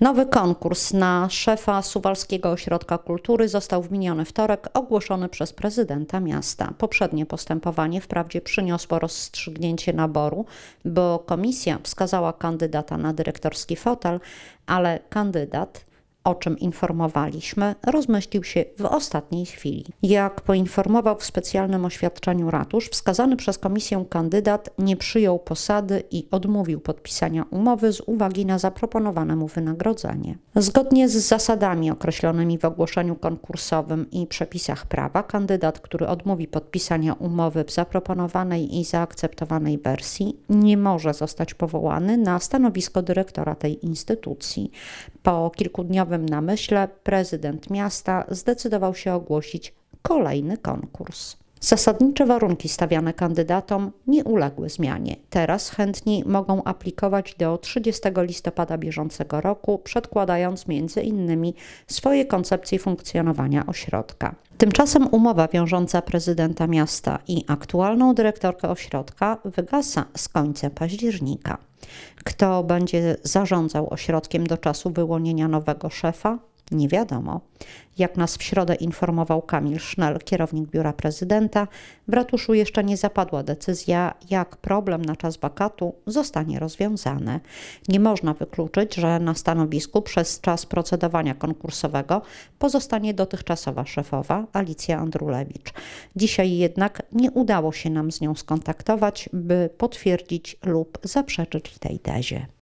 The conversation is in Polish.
Nowy konkurs na szefa Suwalskiego Ośrodka Kultury został w miniony wtorek ogłoszony przez prezydenta miasta. Poprzednie postępowanie wprawdzie przyniosło rozstrzygnięcie naboru, bo komisja wskazała kandydata na dyrektorski fotel, ale kandydat o czym informowaliśmy, rozmyślił się w ostatniej chwili. Jak poinformował w specjalnym oświadczeniu ratusz, wskazany przez komisję kandydat nie przyjął posady i odmówił podpisania umowy z uwagi na zaproponowane mu wynagrodzenie. Zgodnie z zasadami określonymi w ogłoszeniu konkursowym i przepisach prawa, kandydat, który odmówi podpisania umowy w zaproponowanej i zaakceptowanej wersji, nie może zostać powołany na stanowisko dyrektora tej instytucji. Po kilkudniowym na myśle, prezydent miasta zdecydował się ogłosić kolejny konkurs. Zasadnicze warunki stawiane kandydatom nie uległy zmianie. Teraz chętni mogą aplikować do 30 listopada bieżącego roku, przedkładając między innymi swoje koncepcje funkcjonowania ośrodka. Tymczasem umowa wiążąca prezydenta miasta i aktualną dyrektorkę ośrodka wygasa z końca października. Kto będzie zarządzał ośrodkiem do czasu wyłonienia nowego szefa? Nie wiadomo. Jak nas w środę informował Kamil Sznel, kierownik biura prezydenta, w ratuszu jeszcze nie zapadła decyzja, jak problem na czas wakatu zostanie rozwiązany. Nie można wykluczyć, że na stanowisku przez czas procedowania konkursowego pozostanie dotychczasowa szefowa Alicja Andrulewicz. Dzisiaj jednak nie udało się nam z nią skontaktować, by potwierdzić lub zaprzeczyć tej tezie.